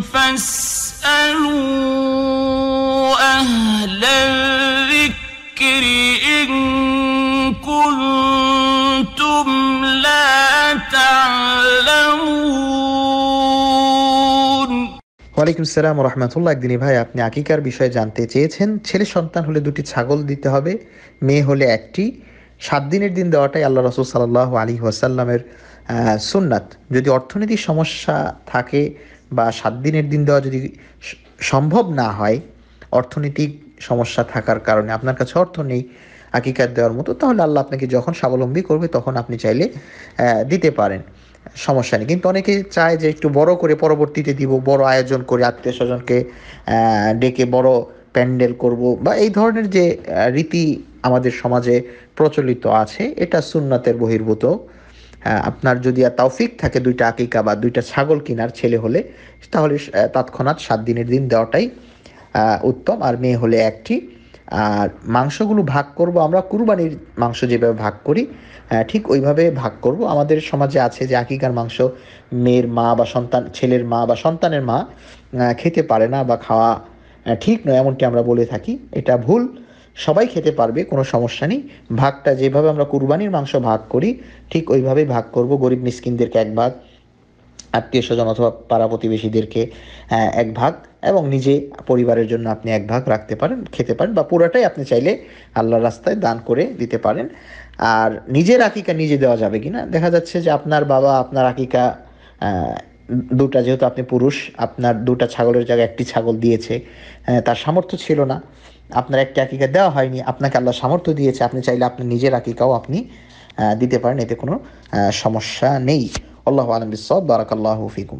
فاسألوا أهل الذكر إن ওয়ালাইকুম সালাম রহমাতুল্লাহ একদিনই ভাই আপনি আকিকার বিষয়ে জানতে চেয়েছেন ছেলে সন্তান হলে দুটি ছাগল দিতে হবে মেয়ে হলে একটি সাত দিনের দিন দেওয়াটাই আল্লাহ রসুল সাল্লাহ আলী ওয়াসাল্লামের সুন্নাত যদি অর্থনৈতিক সমস্যা থাকে বা সাত দিনের দিন দেওয়া যদি সম্ভব না হয় অর্থনৈতিক সমস্যা থাকার কারণে আপনার কাছে অর্থ নেই আকিকাত দেওয়ার মতো তাহলে আল্লাহ আপনাকে যখন স্বাবলম্বী করবে তখন আপনি চাইলে দিতে পারেন সমস্যা নেই কিন্তু অনেকে চায় যে একটু বড় করে পরবর্তীতে দিব বড় আয়োজন করে আত্মীয় স্বজনকে ডেকে বড় প্যান্ডেল করব বা এই ধরনের যে রীতি আমাদের সমাজে প্রচলিত আছে এটা সুন্নাতের বহির্ভূত আপনার যদি আর তৌফিক থাকে দুইটা আকিকা বা দুইটা ছাগল কিনার ছেলে হলে তাহলে তৎক্ষণাৎ সাত দিনের দিন দেওয়াটাই উত্তম আর মেয়ে হলে একটি আর মাংসগুলো ভাগ করব আমরা কুরবানির মাংস যেভাবে ভাগ করি ঠিক ওইভাবে ভাগ করব আমাদের সমাজে আছে যে আকিকার মাংস মেয়ের মা বা সন্তান ছেলের মা বা সন্তানের মা খেতে পারে না বা খাওয়া ঠিক নয় এমনটি আমরা বলে থাকি এটা ভুল সবাই খেতে পারবে কোনো সমস্যা নেই ভাগটা যেভাবে আমরা কুরবানির মাংস ভাগ করি ঠিক ওইভাবেই ভাগ করব গরিব মিসকিনদেরকে এক ভাগ আত্মীয় স্বজন অথবা পাড়া প্রতিবেশীদেরকে এক ভাগ এবং নিজে পরিবারের জন্য আপনি এক ভাগ রাখতে পারেন খেতে পারেন বা পুরোটাই আপনি চাইলে আল্লাহর রাস্তায় দান করে দিতে পারেন আর নিজের আকিকা নিজে দেওয়া যাবে কি না দেখা যাচ্ছে যে আপনার বাবা আপনার আকিকা দুটা যেহেতু আপনি পুরুষ আপনার দুটা ছাগলের জায়গায় একটি ছাগল দিয়েছে তার সামর্থ্য ছিল না আপনার একটা আকিকা দেওয়া হয়নি আপনাকে আল্লাহ সামর্থ্য দিয়েছে আপনি চাইলে আপনি নিজের আকিকাও আপনি দিতে পারেন এতে কোনো সমস্যা নেই আল্লাহ আলম বিসব বারাকাল্লাহ ফিকুম